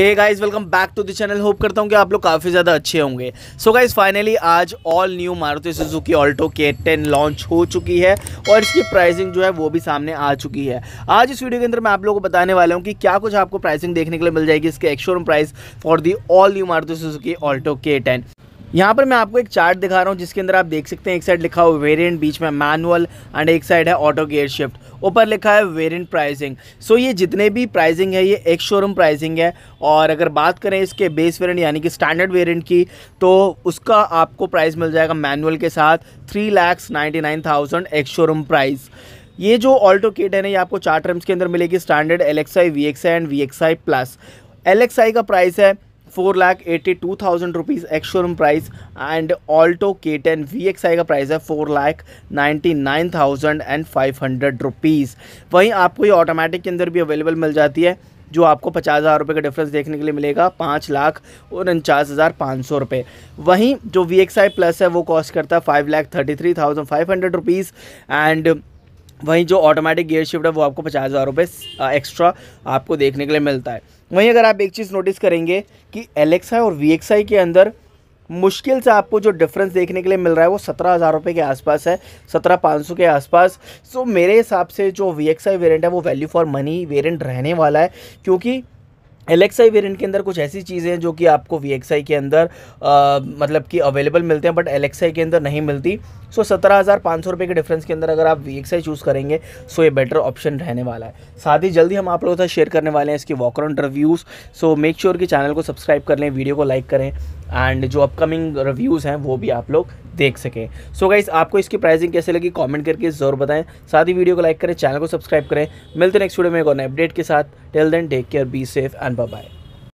hey guys welcome back to the channel hope करता हूँ कि आप लोग काफ़ी ज़्यादा अच्छे होंगे सो गाइस फाइनली आज all new Maruti Suzuki Alto K ten launch हो चुकी है और इसकी प्राइसिंग जो है वो भी सामने आ चुकी है आज इस वीडियो के अंदर मैं आप लोगों को बताने वाला हूँ कि क्या कुछ आपको प्राइसिंग देखने के लिए मिल जाएगी इसके ex showroom price for the all new Maruti Suzuki Alto K यहाँ पर मैं आपको एक चार्ट दिखा रहा हूँ जिसके अंदर आप देख सकते हैं एक साइड लिखा हुआ वेरिएंट बीच में मैनुअल एंड एक साइड है ऑटो गियर शिफ्ट ऊपर लिखा है वेरिएंट प्राइसिंग सो ये जितने भी प्राइसिंग है ये एक शोरूम प्राइसिंग है और अगर बात करें इसके बेस वेरिएंट यानी कि स्टैंडर्ड वेरिएंट की तो उसका आपको प्राइस मिल जाएगा मैनुअल के साथ three lakhs ninety nine thousand ex showroom price ये जो ऑल्टो किट है ना ये आपको चार टर्म्स के अंदर मिलेगी standard L X I V X I and V X I plus L X I का प्राइस है four lakh eighty two thousand rupees ex showroom price and Alto K ten V X I का price है four lakh ninety nine thousand and five hundred rupees वहीं आपको ये automatic के अंदर भी अवेलेबल मिल जाती है जो आपको पचास हज़ार रुपये का डिफरेंस देखने के लिए मिलेगा पाँच लाख और उनचास हज़ार पाँच सौ रुपये वहीं जो वी एक्स आई प्लस है वो कॉस्ट करता है five lakh thirty three thousand five hundred rupees and वहीं जो ऑटोमेटिक गियर शिफ्ट है वो आपको पचास हज़ार रुपये एक्स्ट्रा आपको देखने के लिए मिलता है वहीं अगर आप एक चीज़ नोटिस करेंगे कि एल और वी के अंदर मुश्किल से आपको जो डिफरेंस देखने के लिए मिल रहा है वो सत्रह हज़ार रुपये के आसपास है सत्रह पाँच सौ के आसपास सो मेरे हिसाब से जो वी एक्स आई वेरियंट है वो वैल्यू फॉर मनी वेरियंट रहने वाला है क्योंकि एलेक्साई वेरिएंट के अंदर कुछ ऐसी चीज़ें हैं जो कि आपको वी के अंदर आ, मतलब कि अवेलेबल मिलते हैं बट एलेक्साई के अंदर नहीं मिलती सो सत्रह हज़ार पाँच सौ रुपये के डिफरेंस के अंदर अगर आप वी चूज़ करेंगे सो ये बेटर ऑप्शन रहने वाला है साथ ही जल्दी हम आप लोगों के साथ शेयर करने वाले हैं इसकी walker reviews so make sure कि चैनल को सब्सक्राइब कर लें वीडियो को लाइक करें एंड जो अपकमिंग रिव्यूज़ हैं वो भी आप लोग देख सकें सो गाइज गाइस आपको इसकी प्राइसिंग कैसे लगी कमेंट करके ज़रूर बताएं साथ ही वीडियो को लाइक करें चैनल को सब्सक्राइब करें मिलते हैं नेक्स्ट वीडियो में एक और अपडेट के साथ till then take care be safe and bye